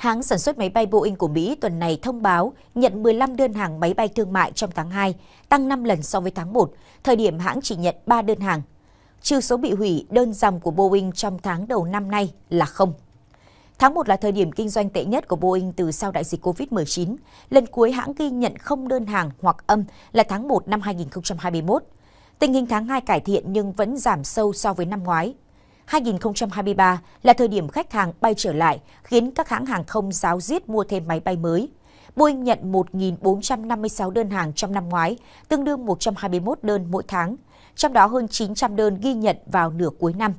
hãng sản xuất máy bay Boeing của Mỹ tuần này thông báo nhận 15 đơn hàng máy bay thương mại trong tháng 2, tăng 5 lần so với tháng 1, thời điểm hãng chỉ nhận 3 đơn hàng. Trừ số bị hủy, đơn dòng của Boeing trong tháng đầu năm nay là không. Tháng 1 là thời điểm kinh doanh tệ nhất của Boeing từ sau đại dịch COVID-19. Lần cuối hãng ghi nhận không đơn hàng hoặc âm là tháng 1 năm 2021. Tình hình tháng 2 cải thiện nhưng vẫn giảm sâu so với năm ngoái 2023 là thời điểm khách hàng bay trở lại, khiến các hãng hàng không giáo diết mua thêm máy bay mới. Boeing nhận 1.456 đơn hàng trong năm ngoái, tương đương 121 đơn mỗi tháng, trong đó hơn 900 đơn ghi nhận vào nửa cuối năm.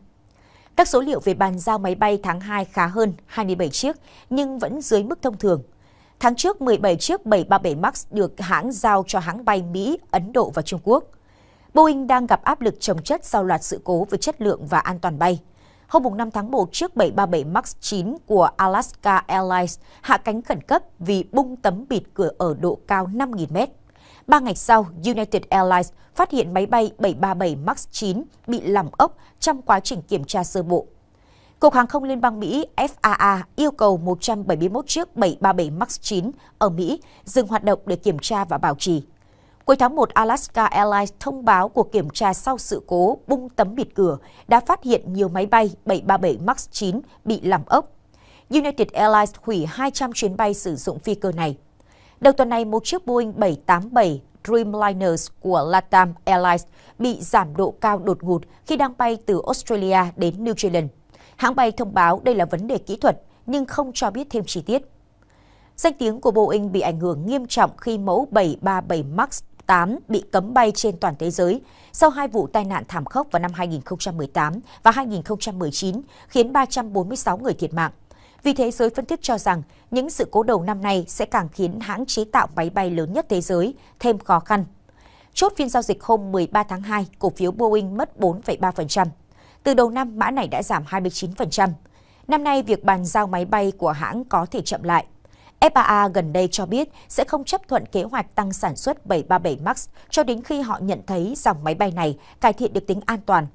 Các số liệu về bàn giao máy bay tháng 2 khá hơn 27 chiếc, nhưng vẫn dưới mức thông thường. Tháng trước, 17 chiếc 737 MAX được hãng giao cho hãng bay Mỹ, Ấn Độ và Trung Quốc – Boeing đang gặp áp lực trồng chất sau loạt sự cố về chất lượng và an toàn bay. Hôm 5 tháng 1 chiếc 737 MAX 9 của Alaska Airlines hạ cánh khẩn cấp vì bung tấm bịt cửa ở độ cao 5.000 mét. Ba ngày sau, United Airlines phát hiện máy bay 737 MAX 9 bị làm ốc trong quá trình kiểm tra sơ bộ. Cục Hàng không Liên bang Mỹ FAA yêu cầu 171 chiếc 737 MAX 9 ở Mỹ dừng hoạt động để kiểm tra và bảo trì. Cuối tháng 1, Alaska Airlines thông báo cuộc kiểm tra sau sự cố bung tấm bịt cửa đã phát hiện nhiều máy bay 737 MAX 9 bị làm ốc. United Airlines hủy 200 chuyến bay sử dụng phi cơ này. Đầu tuần này, một chiếc Boeing 787 Dreamliners của Latam Airlines bị giảm độ cao đột ngột khi đang bay từ Australia đến New Zealand. Hãng bay thông báo đây là vấn đề kỹ thuật nhưng không cho biết thêm chi tiết. Danh tiếng của Boeing bị ảnh hưởng nghiêm trọng khi mẫu 737 MAX 8 bị cấm bay trên toàn thế giới sau hai vụ tai nạn thảm khốc vào năm 2018 và 2019 khiến 346 người thiệt mạng. Vì thế, giới phân tích cho rằng những sự cố đầu năm nay sẽ càng khiến hãng chế tạo máy bay lớn nhất thế giới thêm khó khăn. Chốt phiên giao dịch hôm 13 tháng 2, cổ phiếu Boeing mất 4,3%. Từ đầu năm, mã này đã giảm 29%. Năm nay, việc bàn giao máy bay của hãng có thể chậm lại FAA gần đây cho biết sẽ không chấp thuận kế hoạch tăng sản xuất 737 MAX cho đến khi họ nhận thấy dòng máy bay này cải thiện được tính an toàn.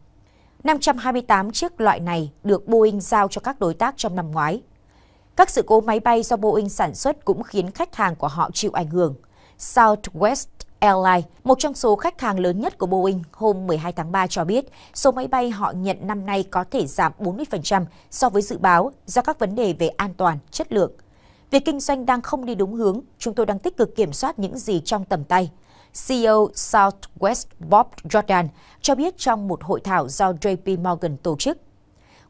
528 chiếc loại này được Boeing giao cho các đối tác trong năm ngoái. Các sự cố máy bay do Boeing sản xuất cũng khiến khách hàng của họ chịu ảnh hưởng. Southwest Airlines, một trong số khách hàng lớn nhất của Boeing hôm 12 tháng 3 cho biết số máy bay họ nhận năm nay có thể giảm 40% so với dự báo do các vấn đề về an toàn, chất lượng. Việc kinh doanh đang không đi đúng hướng, chúng tôi đang tích cực kiểm soát những gì trong tầm tay. CEO Southwest Bob Jordan cho biết trong một hội thảo do JP Morgan tổ chức.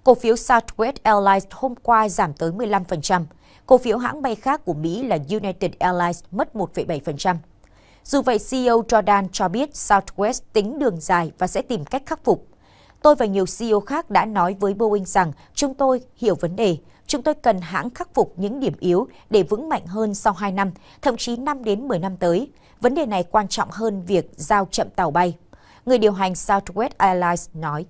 Cổ phiếu Southwest Airlines hôm qua giảm tới 15%, cổ phiếu hãng bay khác của Mỹ là United Airlines mất 1,7%. Dù vậy, CEO Jordan cho biết Southwest tính đường dài và sẽ tìm cách khắc phục. Tôi và nhiều CEO khác đã nói với Boeing rằng chúng tôi hiểu vấn đề, chúng tôi cần hãng khắc phục những điểm yếu để vững mạnh hơn sau 2 năm, thậm chí 5 đến 10 năm tới. Vấn đề này quan trọng hơn việc giao chậm tàu bay. Người điều hành Southwest Airlines nói.